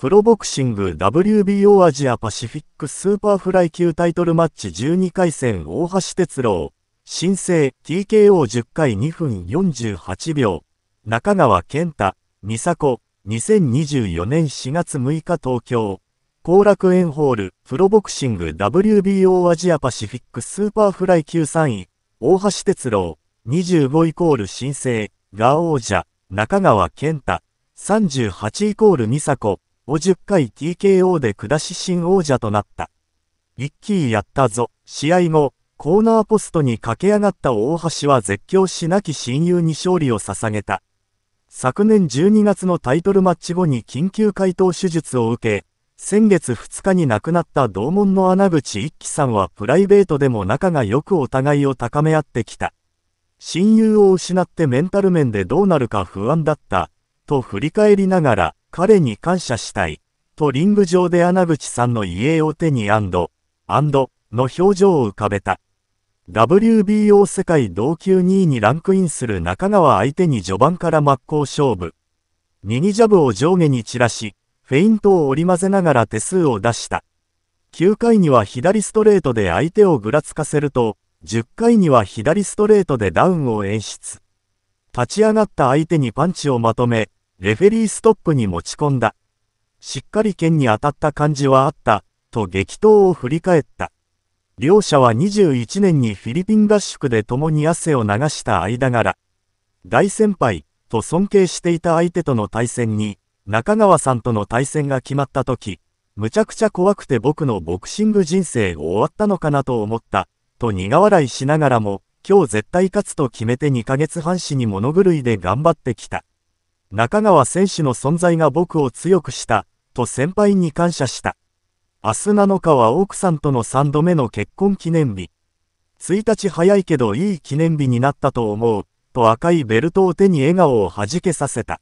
プロボクシング WBO アジアパシフィックスーパーフライ級タイトルマッチ12回戦大橋哲郎、新生 TKO10 回2分48秒、中川健太、美佐子、2024年4月6日東京、後楽園ホール、プロボクシング WBO アジアパシフィックスーパーフライ級3位、大橋哲郎、25イコール新生、が王者、中川健太、38イコール美佐子、50回 TKO で下し新王者となった。一気やったぞ。試合後、コーナーポストに駆け上がった大橋は絶叫しなき親友に勝利を捧げた。昨年12月のタイトルマッチ後に緊急解凍手術を受け、先月2日に亡くなった同門の穴口一輝さんはプライベートでも仲が良くお互いを高め合ってきた。親友を失ってメンタル面でどうなるか不安だった、と振り返りながら、彼に感謝したい、とリング上で穴口さんの遺影を手にアンド、アンドの表情を浮かべた。WBO 世界同級2位にランクインする中川相手に序盤から真っ向勝負。右ジャブを上下に散らし、フェイントを織り交ぜながら手数を出した。9回には左ストレートで相手をぐらつかせると、10回には左ストレートでダウンを演出。立ち上がった相手にパンチをまとめ、レフェリーストップに持ち込んだ。しっかり剣に当たった感じはあった、と激闘を振り返った。両者は21年にフィリピン合宿で共に汗を流した間柄。大先輩、と尊敬していた相手との対戦に、中川さんとの対戦が決まった時、むちゃくちゃ怖くて僕のボクシング人生終わったのかなと思った、と苦笑いしながらも、今日絶対勝つと決めて2ヶ月半死に物狂いで頑張ってきた。中川選手の存在が僕を強くした、と先輩に感謝した。明日7日は奥さんとの3度目の結婚記念日。1日早いけどいい記念日になったと思う、と赤いベルトを手に笑顔を弾けさせた。